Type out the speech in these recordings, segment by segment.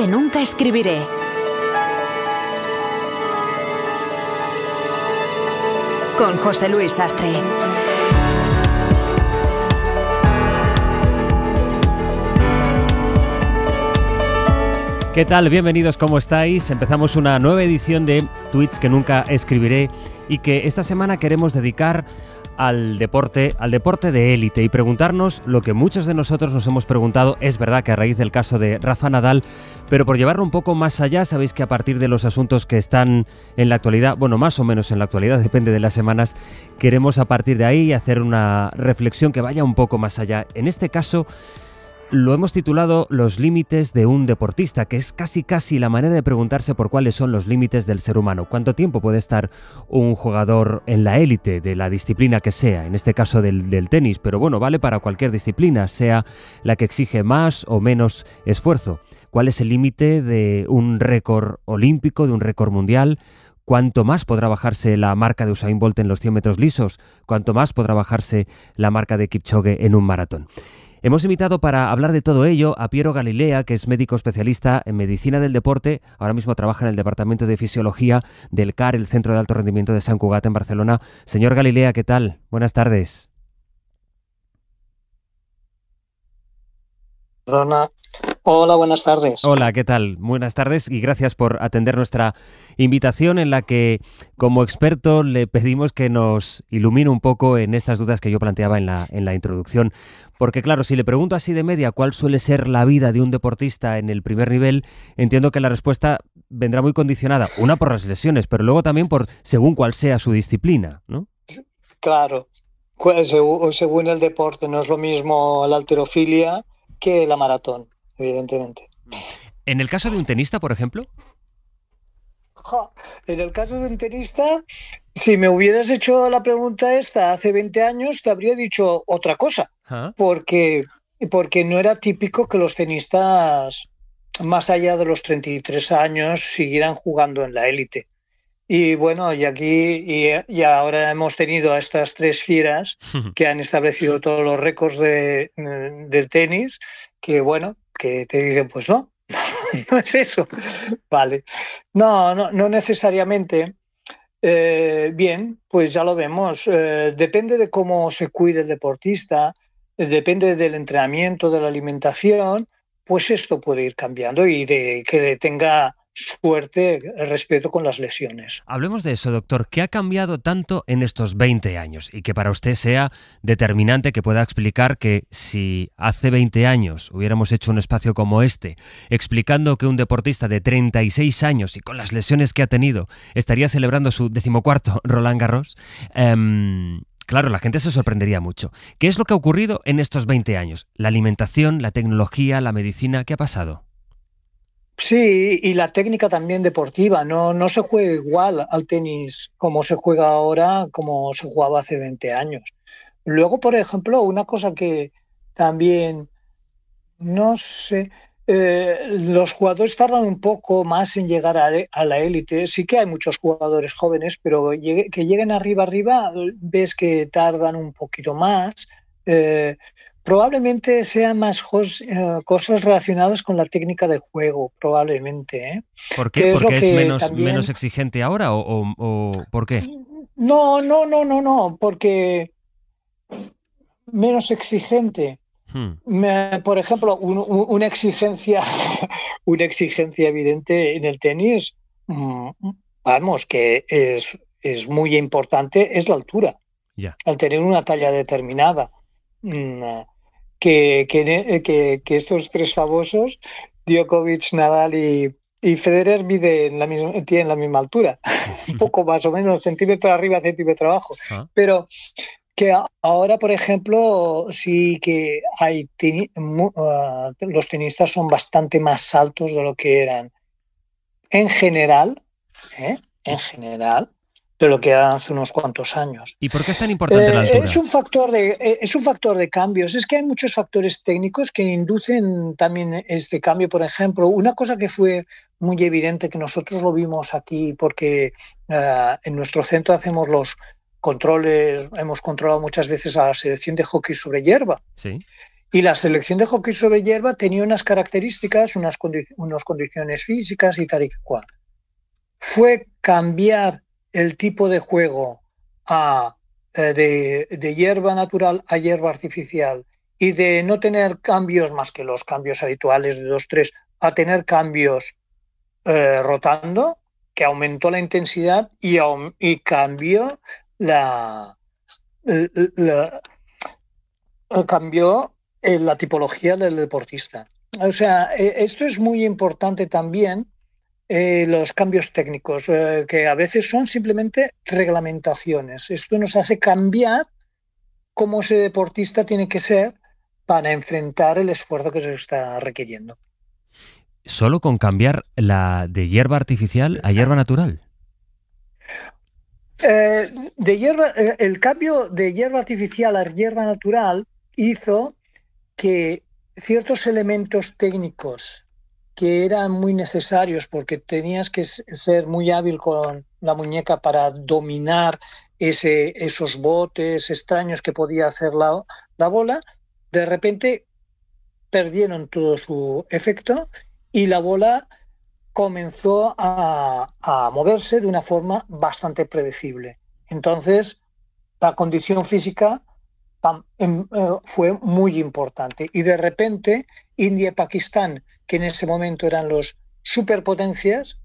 que nunca escribiré. Con José Luis Sastre. ¿Qué tal? Bienvenidos, ¿cómo estáis? Empezamos una nueva edición de Tweets que nunca escribiré y que esta semana queremos dedicar al deporte, al deporte de élite y preguntarnos lo que muchos de nosotros nos hemos preguntado, es verdad que a raíz del caso de Rafa Nadal, pero por llevarlo un poco más allá, sabéis que a partir de los asuntos que están en la actualidad, bueno, más o menos en la actualidad, depende de las semanas, queremos a partir de ahí hacer una reflexión que vaya un poco más allá. En este caso, lo hemos titulado Los límites de un deportista, que es casi casi la manera de preguntarse por cuáles son los límites del ser humano. ¿Cuánto tiempo puede estar un jugador en la élite de la disciplina que sea? En este caso del, del, tenis, pero bueno, vale para cualquier disciplina, sea la que exige más o menos esfuerzo. ¿Cuál es el límite de un récord olímpico, de un récord mundial? cuánto más podrá bajarse la marca de Usain Bolt en los 100 metros lisos, cuánto más podrá bajarse la marca de Kipchoge en un maratón. Hemos invitado para hablar de todo ello a Piero Galilea, que es médico especialista en medicina del deporte. Ahora mismo trabaja en el Departamento de Fisiología del CAR, el Centro de Alto Rendimiento de San Cugat en Barcelona. Señor Galilea, ¿qué tal? Buenas tardes. Hola, buenas tardes. Hola, ¿qué tal? Buenas tardes y gracias por atender nuestra invitación en la que como experto le pedimos que nos ilumine un poco en estas dudas que yo planteaba en la, en la introducción. Porque claro, si le pregunto así de media cuál suele ser la vida de un deportista en el primer nivel, entiendo que la respuesta vendrá muy condicionada, una por las lesiones, pero luego también por según cuál sea su disciplina, ¿no? Claro, pues, según el deporte no es lo mismo la alterofilia que la maratón evidentemente. ¿En el caso de un tenista, por ejemplo? En el caso de un tenista, si me hubieras hecho la pregunta esta hace 20 años, te habría dicho otra cosa, ah. porque, porque no era típico que los tenistas más allá de los 33 años siguieran jugando en la élite. Y bueno, y aquí y, ahora hemos tenido a estas tres fieras que han establecido todos los récords de, de tenis, que bueno, que te dicen, pues no, no es eso. Vale. No, no, necesariamente. Eh, bien, pues ya lo vemos. Eh, depende de cómo se cuide el deportista, eh, depende del entrenamiento, de la alimentación, pues esto puede ir cambiando y de que tenga fuerte respeto con las lesiones. Hablemos de eso, doctor. ¿Qué ha cambiado tanto en estos 20 años y que para usted sea determinante que pueda explicar que si hace 20 años hubiéramos hecho un espacio como este, explicando que un deportista de 36 años y con las lesiones que ha tenido estaría celebrando su decimocuarto Roland Garros? Em, claro, la gente se sorprendería mucho. ¿Qué es lo que ha ocurrido en estos 20 años? La alimentación, la tecnología, la medicina, ¿qué ha pasado? Sí, y la técnica también deportiva. No, no se juega igual al tenis como se juega ahora, como se jugaba hace 20 años. Luego, por ejemplo, una cosa que también, no sé, eh, los jugadores tardan un poco más en llegar e, a, la élite. Sí que hay muchos jugadores jóvenes, pero que lleguen arriba, arriba, ves que tardan un poquito más. Eh, Probablemente sean más eh, cosas relacionadas con la técnica de juego, probablemente. ¿eh? ¿Por qué? ¿Porque es, menos, exigente ahora o, por qué? No, no, no, no, no, porque menos exigente. Hmm. Por ejemplo, una exigencia, una exigencia evidente en el tenis, mm, vamos, que es, es muy importante, es la altura. Al tener una talla determinada. Mm, e, que, que, estos tres famosos, Djokovic, Nadal y, Federer tienen la misma altura, un poco más o menos, centímetro arriba, centímetro abajo. Ah. Pero que ahora, por ejemplo, sí que hay ah, los tenistas son bastante más altos de lo que eran en general, ¿eh? en general, de lo que era hace unos cuantos años. ¿Y por qué es tan importante la eh, altura? Es un, factor de, eh, es un factor de cambios. Es que hay muchos factores técnicos que inducen también este cambio. Por ejemplo, una cosa que fue muy evidente, que nosotros lo vimos aquí, porque eh, en nuestro centro hacemos los controles, hemos controlado muchas veces a la selección de hockey sobre hierba. Sí. Y la selección de hockey sobre hierba tenía unas características, unas, unas condiciones físicas y tal y cual. Fue cambiar el tipo de juego a, eh, de, hierba natural a hierba artificial y de no tener cambios más que los cambios habituales de 2 tres a tener cambios eh, rotando, que aumentó la intensidad y, y cambió la, cambió eh, la tipología del deportista. O sea, e, esto es muy importante también eh, los cambios técnicos, eh, que a veces son simplemente reglamentaciones. Esto nos hace cambiar cómo ese deportista tiene que ser para enfrentar el esfuerzo que se está requiriendo. ¿Solo con cambiar la de hierba artificial a hierba natural? Eh, de hierba, el cambio de hierba artificial a hierba natural hizo que ciertos elementos técnicos que eran muy necesarios porque tenías que ser muy hábil con la muñeca para dominar ese, esos botes extraños que podía hacer la, la bola, de repente perdieron todo su efecto y la bola comenzó a, moverse de una forma bastante predecible. Entonces, la condición física em, eh, fue muy importante. Y de repente, India y Pakistán, que en ese momento eran los superpotencias,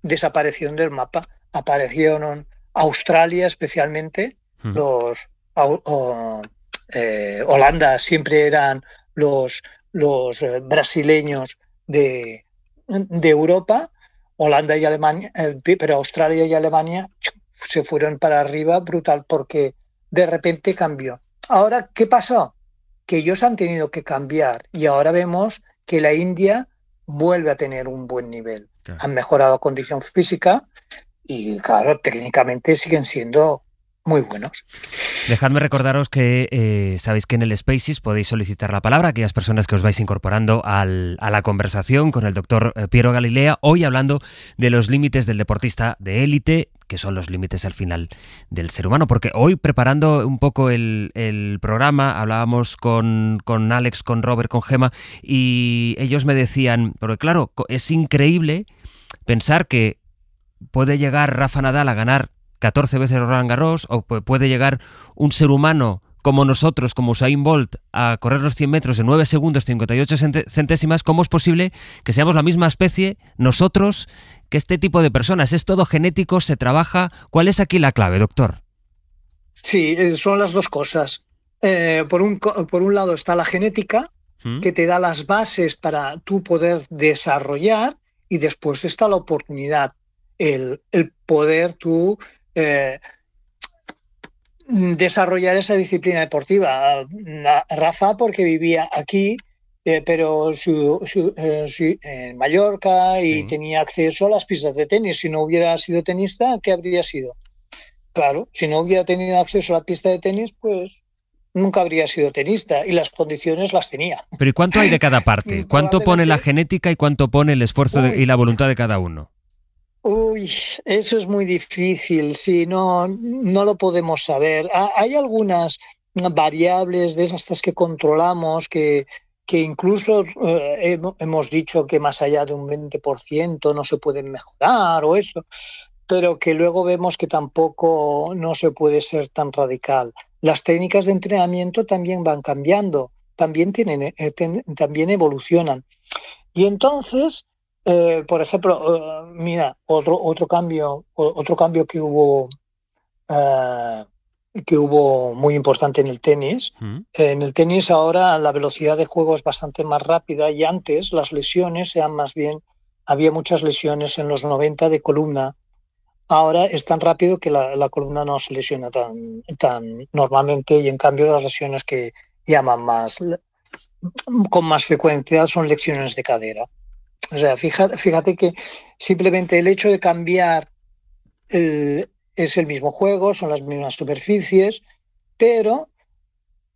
desaparecieron del mapa. Aparecieron Australia especialmente, los eh, Holanda siempre eran los, los eh, brasileños de, Europa, Holanda y Alemania, eh, pero Australia y Alemania se fueron para arriba brutal porque de repente cambió. Ahora, ¿qué pasó? Que ellos han tenido que cambiar y ahora vemos que la India vuelve a tener un buen nivel. Han mejorado condición física y, claro, técnicamente siguen siendo muy buenos. Dejadme recordaros que eh, sabéis que en el Spaces podéis solicitar la palabra, aquellas personas que os vais incorporando a la conversación con el doctor eh, Piero Galilea, hoy hablando de los límites del deportista de élite, que son los límites al final del ser humano. Porque hoy, preparando un poco el, programa, hablábamos con, con, Alex, con Robert, con Gema, y ellos me decían, porque claro, es increíble pensar que puede llegar Rafa Nadal a ganar 14 veces Roland Garros, o puede llegar un ser humano como nosotros, como Usain Bolt, a correr los 100 metros en 9 segundos 58 centésimas, ¿cómo es posible que seamos la misma especie nosotros que este tipo de personas es todo genético, se trabaja. ¿Cuál es aquí la clave, doctor? Sí, eh, son las dos cosas. Eh, por, un, lado está la genética, ¿Mm? que te da las bases para tú poder desarrollar, y después está la oportunidad, el, poder tú eh, desarrollar esa disciplina deportiva. Ah, Rafa, porque vivía aquí, eh, pero eh, en Mallorca y tenía acceso a las pistas de tenis. Si no hubiera sido tenista, ¿qué habría sido? Claro, si no hubiera tenido acceso a la pista de tenis, pues nunca habría sido tenista y las condiciones las tenía. Pero ¿y cuánto hay de cada parte? ¿Cuánto pone la genética y cuánto pone el esfuerzo y la voluntad de cada uno? Uy, eso es muy difícil, si no, no lo podemos saber. Hay algunas variables de estas que controlamos que, que incluso eh, hemos dicho que más allá de un 20% no se pueden mejorar o eso, pero que luego vemos que tampoco no se puede ser tan radical. Las técnicas de entrenamiento también van cambiando, también, tienen, eh, también evolucionan. Y entonces, eh, por ejemplo, mira, otro, otro, cambio, otro cambio que hubo que hubo muy importante en el tenis. Mm. En el tenis ahora la velocidad de juego es bastante más rápida y antes las lesiones eran más bien, había muchas lesiones en los 90 de columna. Ahora es tan rápido que la, columna no se lesiona tan, tan normalmente y en cambio las lesiones que llaman más con más frecuencia son lesiones de cadera. O sea, fíjate que simplemente el hecho de cambiar el, es el mismo juego, son las mismas superficies, pero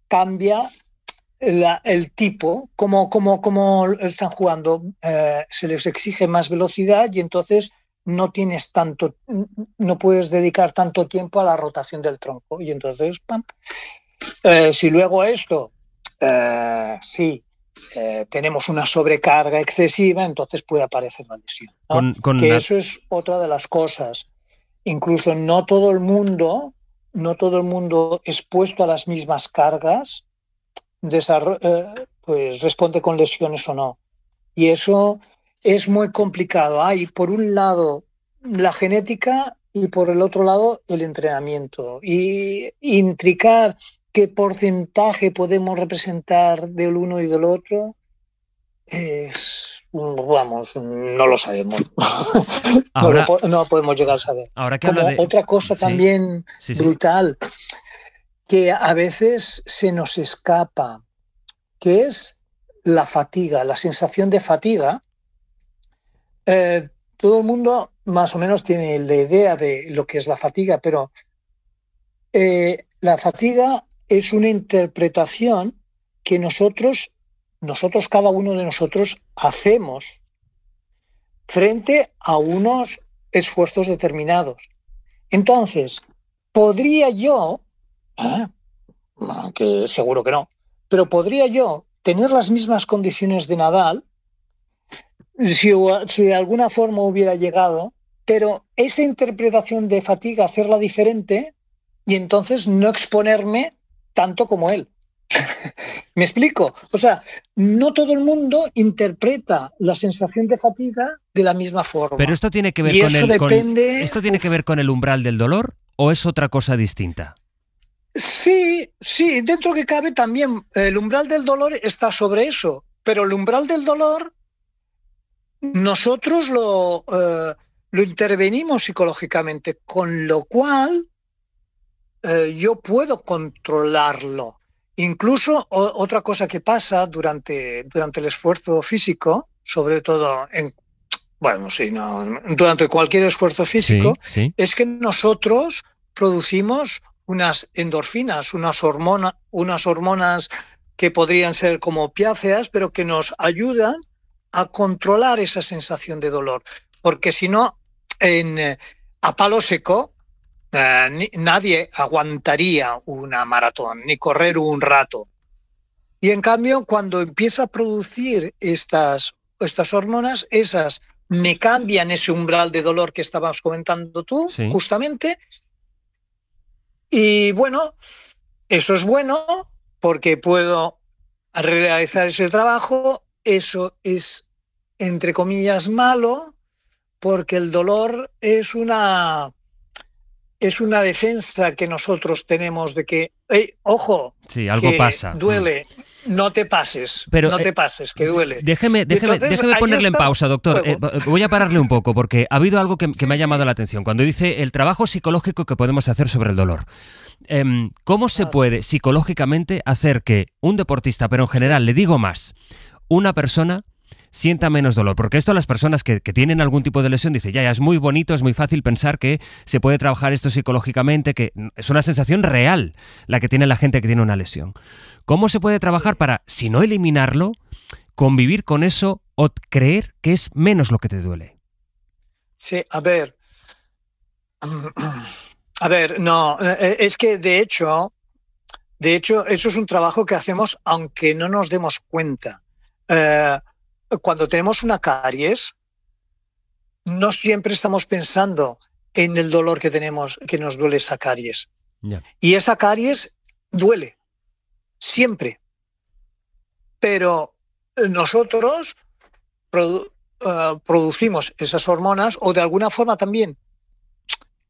cambia el tipo, como, como, como están jugando, eh, se les exige más velocidad y entonces no tienes tanto, no puedes dedicar tanto tiempo a la rotación del tronco. Y entonces, pam. Eh, si luego esto, eh, si tenemos una sobrecarga excesiva, entonces puede aparecer una lesión. que eso es otra de las cosas Incluso no todo el mundo, no todo el mundo expuesto a las mismas cargas, eh, pues responde con lesiones o no. Y eso es muy complicado. Hay, por un lado, la genética y por el otro lado, el entrenamiento. Y intricar qué porcentaje podemos representar del uno y del otro es, vamos, no lo sabemos. no, podemos llegar a saber. Otra cosa también brutal que a veces se nos escapa, que es la fatiga, la sensación de fatiga. Eh, todo el mundo más o menos tiene la idea de lo que es la fatiga, pero eh, la fatiga es una interpretación que nosotros nosotros, cada uno de nosotros, hacemos frente a unos esfuerzos determinados. Entonces, ¿podría yo, ¿eh? que seguro que no, pero podría yo tener las mismas condiciones de Nadal si de alguna forma hubiera llegado, pero esa interpretación de fatiga hacerla diferente y entonces no exponerme tanto como él? Me explico. O sea, no todo el mundo interpreta la sensación de fatiga de la misma forma. Pero esto tiene que ver, con, el, ¿esto tiene que ver con el umbral del dolor o es otra cosa distinta? Sí, sí, dentro que cabe también el umbral del dolor está sobre eso, pero el umbral del dolor nosotros lo, eh, lo intervenimos psicológicamente, con lo cual eh, yo puedo controlarlo. Incluso otra cosa que pasa durante, durante el esfuerzo físico, sobre todo en, bueno, sí, no, durante cualquier esfuerzo físico, es que nosotros producimos unas endorfinas, unas, unas hormonas que podrían ser como piáceas, pero que nos ayudan a controlar esa sensación de dolor. Porque si no, en, eh, a palo seco, eh, nadie aguantaría una maratón ni correr un rato. Y en cambio, cuando empiezo a producir estas, estas hormonas, esas me cambian ese umbral de dolor que estabas comentando tú, justamente. Y bueno, eso es bueno porque puedo realizar ese trabajo. Eso es, entre comillas, malo porque el dolor es una es una defensa que nosotros tenemos de que, ojo, sí, algo pasa. Duele, no te pases, no te eh, pases, que duele. Déjeme, déjeme, ponerle en pausa, doctor. Eh, voy a pararle un poco porque ha habido algo que, me ha llamado la atención. Cuando dice el trabajo psicológico que podemos hacer sobre el dolor. Em, ¿Cómo se ah. puede psicológicamente hacer que un deportista, pero en general, le digo más, una persona sienta menos dolor. Porque esto a las personas que, tienen algún tipo de lesión dice, ya, es muy bonito, es muy fácil pensar que se puede trabajar esto psicológicamente, que es una sensación real la que tiene la gente que tiene una lesión. ¿Cómo se puede trabajar para, si no eliminarlo, convivir con eso o creer que es menos lo que te duele? Sí, a ver. A ver, no, e, e, es que de hecho, de hecho, eso es un trabajo que hacemos aunque no nos demos cuenta. Eh, cuando tenemos una caries, no siempre estamos pensando en el dolor que tenemos, que nos duele esa caries. Y esa caries duele, siempre. Pero nosotros eh, producimos esas hormonas o de alguna forma también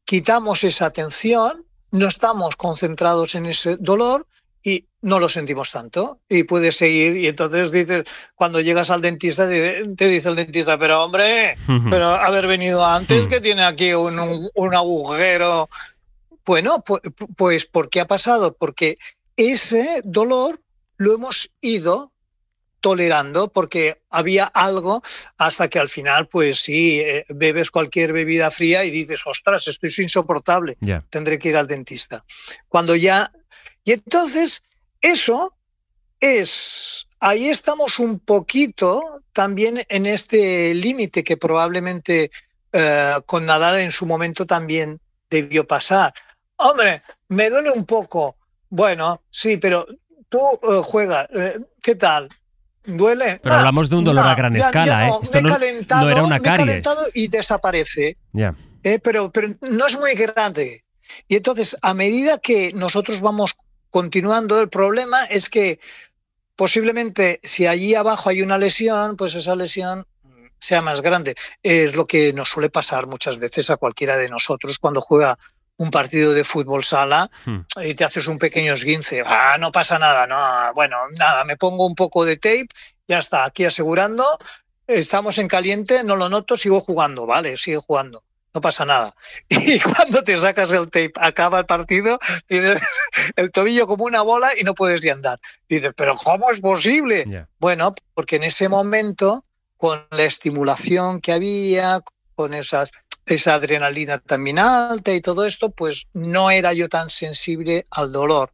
quitamos esa atención, no estamos concentrados en ese dolor y no lo sentimos tanto y puedes seguir y entonces dices, cuando llegas al dentista te dice el dentista, pero hombre, pero haber venido antes hmm. que tiene aquí un, agujero. Bueno, pues, ¿por qué ha pasado? Porque ese dolor lo hemos ido tolerando porque había algo hasta que al final, pues sí, eh, bebes cualquier bebida fría y dices, ostras, esto es insoportable, tendré que ir al dentista. Cuando ya y entonces, eso es, ahí estamos un poquito también en este límite que probablemente eh, con Nadal en su momento también debió pasar. Hombre, me duele un poco. Bueno, sí, pero tú eh, juegas, eh, ¿qué tal? ¿Duele? Pero ah, hablamos de un dolor a gran escala, ¿eh? no, era una y desaparece. ya pero, pero no es muy grande. Y entonces, a medida que nosotros vamos continuando, el problema es que posiblemente si allí abajo hay una lesión, pues esa lesión sea más grande. Es lo que nos suele pasar muchas veces a cualquiera de nosotros cuando juega un partido de fútbol sala hmm. y te haces un pequeño esguince. Ah, no pasa nada, no, bueno, nada, me pongo un poco de tape, ya está, aquí asegurando, estamos en caliente, no lo noto, sigo jugando, vale, sigue jugando no pasa nada. Y cuando te sacas el tape, acaba el partido, tienes el tobillo como una bola y no puedes ni andar. Dices, pero ¿cómo es posible? Bueno, porque en ese momento, con la estimulación que había, con esas, esa adrenalina también alta y todo esto, pues no era yo tan sensible al dolor.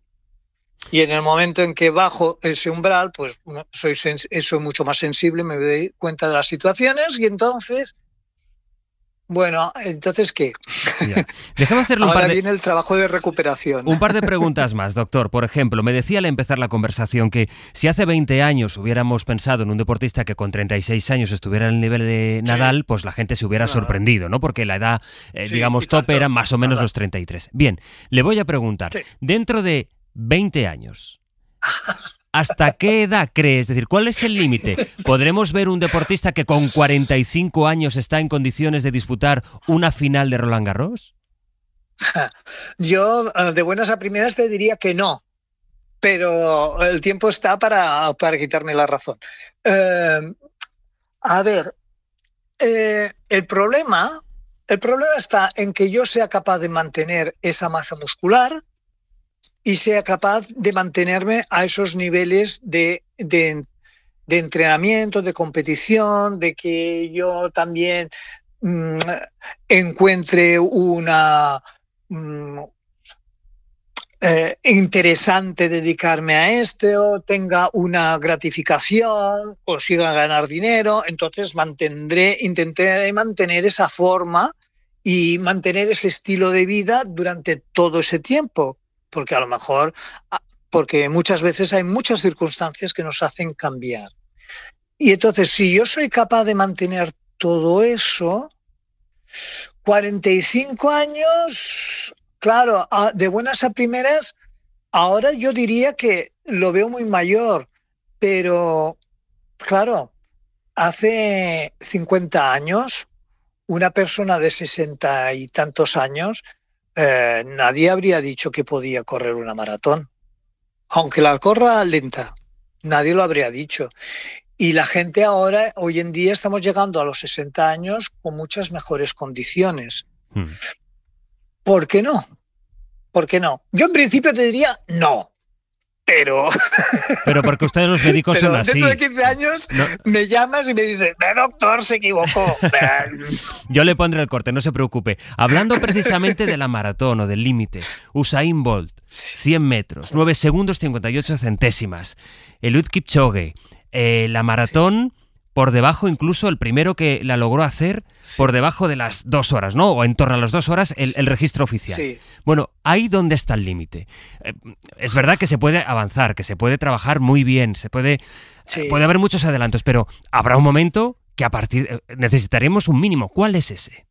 Y en el momento en que bajo ese umbral, pues soy, soy mucho más sensible, me doy cuenta de las situaciones y entonces bueno, entonces, ¿qué? hacerlo Ahora un par de... viene el trabajo de recuperación. Un par de preguntas más, doctor. Por ejemplo, me decía al empezar la conversación que si hace 20 años hubiéramos pensado en un deportista que con 36 años estuviera en el nivel de Nadal, pues la gente se hubiera ah. sorprendido, ¿no? Porque la edad, eh, digamos, tope era más o menos los 33. Bien, le voy a preguntar, dentro de 20 años, ¿Hasta qué edad crees? Es decir, ¿cuál es el límite? ¿Podremos ver un deportista que con 45 años está en condiciones de disputar una final de Roland Garros? Yo eh, de buenas a primeras te diría que no, pero el tiempo está para, quitarme la razón. Em, a ver, eh, el problema, el problema está en que yo sea capaz de mantener esa masa muscular, y sea capaz de mantenerme a esos niveles de, entrenamiento, de competición, de que yo también mm, encuentre una... Mm, eh, interesante dedicarme a esto, tenga una gratificación, consiga ganar dinero, entonces mantendré, intentaré mantener esa forma y mantener ese estilo de vida durante todo ese tiempo, porque a lo mejor, ah, porque muchas veces hay muchas circunstancias que nos hacen cambiar. Y entonces, si yo soy capaz de mantener todo eso, 45 años, claro, ah, de buenas a primeras, ahora yo diría que lo veo muy mayor, pero claro, hace 50 años, una persona de 60 y tantos años eh, nadie habría dicho que podía correr una maratón. Aunque la corra lenta, nadie lo habría dicho. Y la gente ahora, hoy en día, estamos llegando a los 60 años con muchas mejores condiciones. Hmm. ¿Por qué no? ¿Por qué no? Yo en principio te diría no, pero. Pero porque ustedes los médicos son así. Dentro de 15 años me llamas y me dices, doctor, se equivocó. Yo le pondré el corte, no se preocupe. Hablando precisamente de la maratón o del límite, Usain Bolt, 100 metros, 9 segundos 58 centésimas. Eliud Kipchoge, eh, la maratón por debajo incluso el primero que la logró hacer por debajo de las dos horas, ¿no? O en torno a las dos horas el, registro oficial. Bueno, ahí donde está el límite. Eh, es verdad que se puede avanzar, que se puede trabajar muy bien, se puede, eh, puede haber muchos adelantos, pero habrá un momento que a partir eh, necesitaremos un mínimo. ¿Cuál es ese?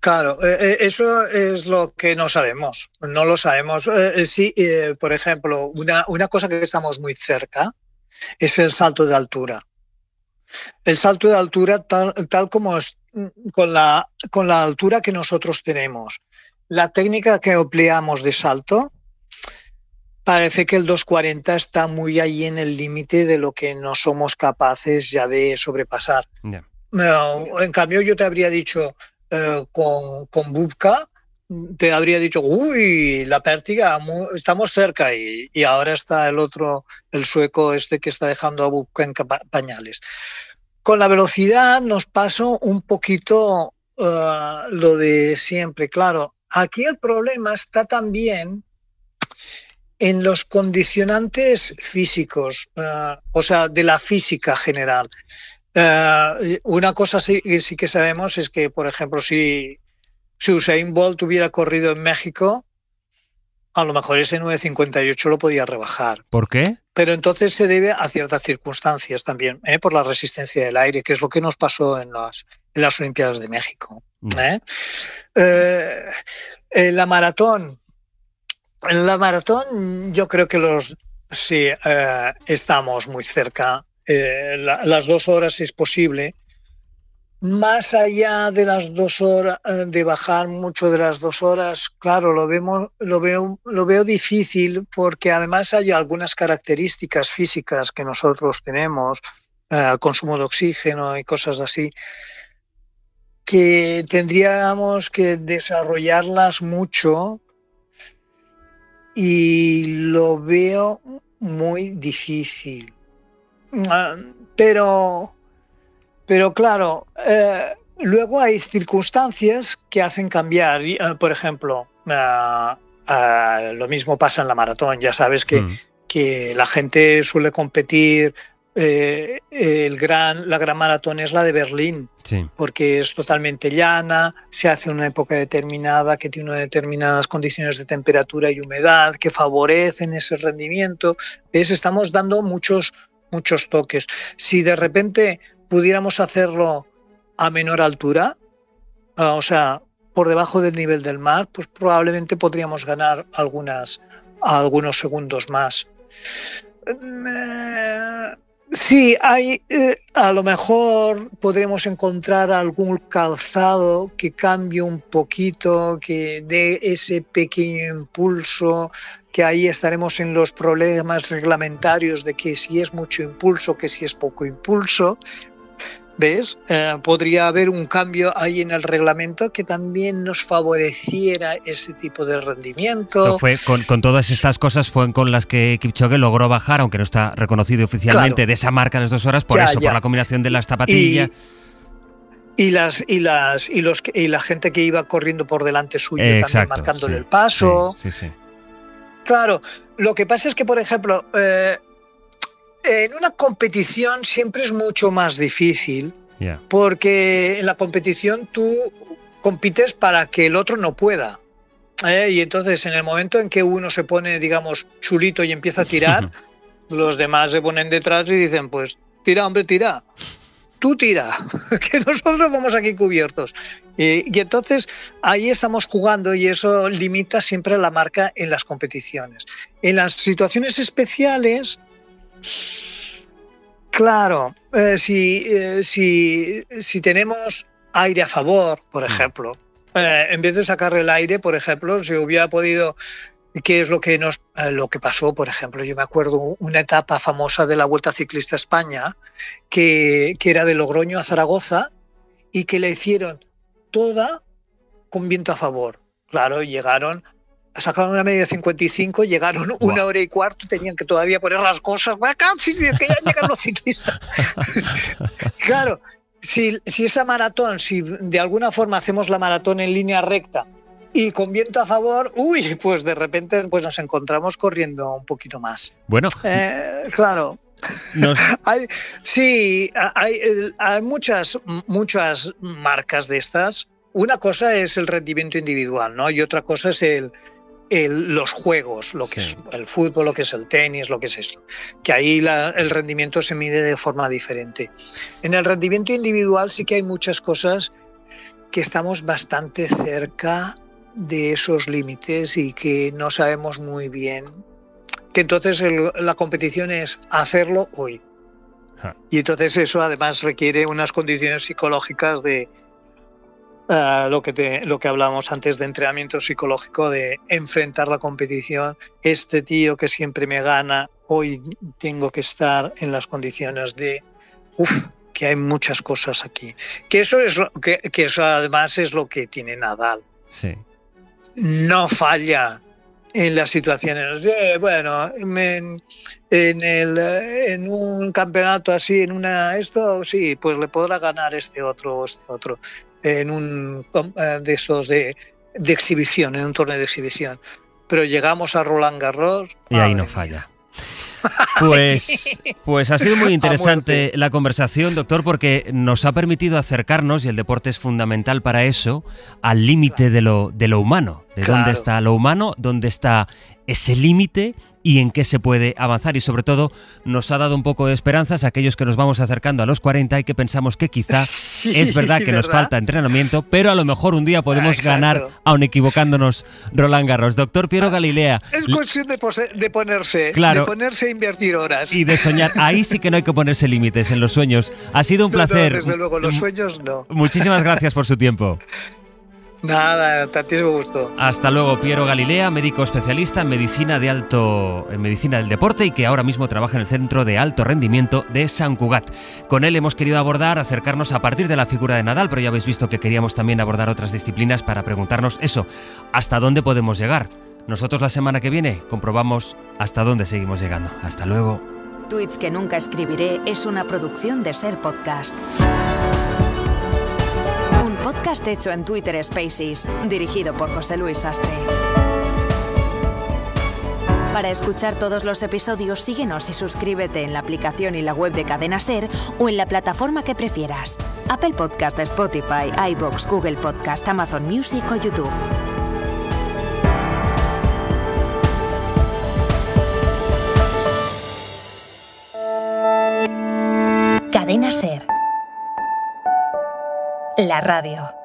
Claro, eso es lo que no sabemos. No lo sabemos. sí, por ejemplo, una, una cosa que estamos muy cerca es el salto de altura el salto de altura, tal, como es, mm, con la, altura que nosotros tenemos, la técnica que empleamos de salto, parece que el 240 está muy ahí en el límite de lo que no somos capaces ya de sobrepasar. Eh, en cambio, yo te habría dicho eh, con, con Bubka, te habría dicho, uy, la pértiga, estamos cerca y, ahora está el otro, el sueco este que está dejando a Buca en pañales. Con la velocidad nos pasó un poquito eh, lo de siempre, claro. Aquí el problema está también en los condicionantes físicos, eh, o sea, de la física general. Eh, una cosa sí que sabemos es que, por ejemplo, si si Usain Bolt hubiera corrido en México, a lo mejor ese 9.58 lo podía rebajar. ¿Por qué? Pero entonces se debe a ciertas circunstancias también, ¿eh? por la resistencia del aire, que es lo que nos pasó en las, las Olimpiadas de México. Mm. ¿eh? Eh, la maratón. La maratón, yo creo que los sí estamos muy cerca. las dos horas es posible, más allá de las dos horas, eh, de bajar mucho de las dos horas, claro, lo, vemos, lo, veo, lo veo difícil porque además hay algunas características físicas que nosotros tenemos, eh, consumo de oxígeno y cosas así, que tendríamos que desarrollarlas mucho y lo veo muy difícil. Ah, pero pero claro, eh, luego hay circunstancias que hacen cambiar. Eh, por ejemplo, eh, lo mismo pasa en la maratón. Ya sabes que, mm. la gente suele competir. el gran, la gran maratón es la de Berlín, porque es totalmente llana, se hace en una época determinada que tiene unas determinadas condiciones de temperatura y humedad que favorecen ese rendimiento. Estamos dando muchos, muchos toques. Si de repente pudiéramos hacerlo a menor altura, ah, o sea, por debajo del nivel del mar, pues probablemente podríamos ganar algunos segundos más. Mm, eh, sí, hay, eh, a lo mejor podremos encontrar algún calzado que cambie un poquito, que dé ese pequeño impulso, que ahí estaremos en los problemas reglamentarios de que si es mucho impulso, que si es poco impulso, eh, podría haber un cambio ahí en el reglamento que también nos favoreciera ese tipo de rendimiento. fue, con, todas estas cosas fue con las que Kipchoge logró bajar, aunque no está reconocido oficialmente, de esa marca en las dos horas, por eso, por la combinación de las zapatillas. Y las y las y los y la gente que iba corriendo por delante suyo también marcándole el paso claro lo que pasa es que por ejemplo eh, en una competición siempre es mucho más difícil porque en la competición tú compites para que el otro no pueda. ¿eh? Y entonces en el momento en que uno se pone, digamos, chulito y empieza a tirar, los demás se ponen detrás y dicen, pues tira, hombre, tira. Tú tira, que nosotros vamos aquí cubiertos. Y, y entonces ahí estamos jugando y eso limita siempre la marca en las competiciones. En las situaciones especiales, Claro, eh, eh, si, tenemos aire a favor, por mm. ejemplo, eh, en vez de sacar el aire, por ejemplo, si hubiera podido, ¿qué es lo que, nos, lo que pasó? Por ejemplo, yo me acuerdo una etapa famosa de la Vuelta Ciclista España, que, que era de Logroño a Zaragoza, y que la hicieron toda con viento a favor. Claro, llegaron sacaron una media de 55, llegaron una hora y cuarto, tenían que todavía poner las cosas, si que ya llegan los ciclistas. claro, si, si esa maratón, si de alguna forma hacemos la maratón en línea recta, y con viento a favor, uy, pues de repente pues nos encontramos corriendo un poquito más. Bueno. Eh, claro. hay, sí, hay, hay, muchas, muchas marcas de estas. Una cosa es el rendimiento individual, ¿no? Y otra cosa es el, los juegos, lo que es el fútbol, lo que es el tenis, lo que es eso. Que ahí el rendimiento se mide de forma diferente. En el rendimiento individual sí que hay muchas cosas que estamos bastante cerca de esos límites y que no sabemos muy bien. Que entonces la competición es hacerlo hoy. Y entonces eso además requiere unas condiciones psicológicas de, lo, que te, lo que hablábamos antes de entrenamiento psicológico, de enfrentar la competición. Este tío que siempre me gana, hoy tengo que estar en las condiciones de, uf que hay muchas cosas aquí. Que eso, es, que, que eso además es lo que tiene Nadal. Sí. No falla en las situaciones. Eh, bueno, en, el, en, un campeonato así, en una esto, sí, pues le podrá ganar este otro o este otro en un eh, de esos de, exhibición, en un torneo de exhibición. Pero llegamos a Roland Garros. Y ahí no falla. Pues, pues ha sido muy interesante la conversación, doctor, porque nos ha permitido acercarnos, y el deporte es fundamental para eso, al límite de lo, de lo humano. De dónde está lo humano, dónde está ese límite y en qué se puede avanzar. Y sobre todo, nos ha dado un poco de esperanzas aquellos que nos vamos acercando a los 40 y que pensamos que quizá es verdad que nos falta entrenamiento, pero a lo mejor un día podemos ganar, aun equivocándonos, Roland Garros. Doctor Piero ah, Galilea. Es cuestión de, ponerse, claro, de ponerse a invertir horas. Y de soñar. Ahí sí que no hay que ponerse límites en los sueños. Ha sido un placer. desde luego, los sueños no. Muchísimas gracias por su tiempo. Nada, tantísimo gusto. Hasta luego, Piero Galilea, médico especialista en medicina de alto, en medicina del deporte y que ahora mismo trabaja en el centro de alto rendimiento de San Cugat. Con él hemos querido abordar, acercarnos a partir de la figura de Nadal, pero ya habéis visto que queríamos también abordar otras disciplinas para preguntarnos eso, ¿hasta dónde podemos llegar? Nosotros la semana que viene comprobamos hasta dónde seguimos llegando. Hasta luego. Tweets que nunca escribiré es una producción de Ser Podcast podcast hecho en Twitter Spaces, dirigido por José Luis Sastre. Para escuchar todos los episodios, síguenos y suscríbete en la aplicación y la web de Cadena Ser o en la plataforma que prefieras. Apple Podcast, Spotify, iBox, Google Podcast, Amazon Music o YouTube. Cadena Ser la radio.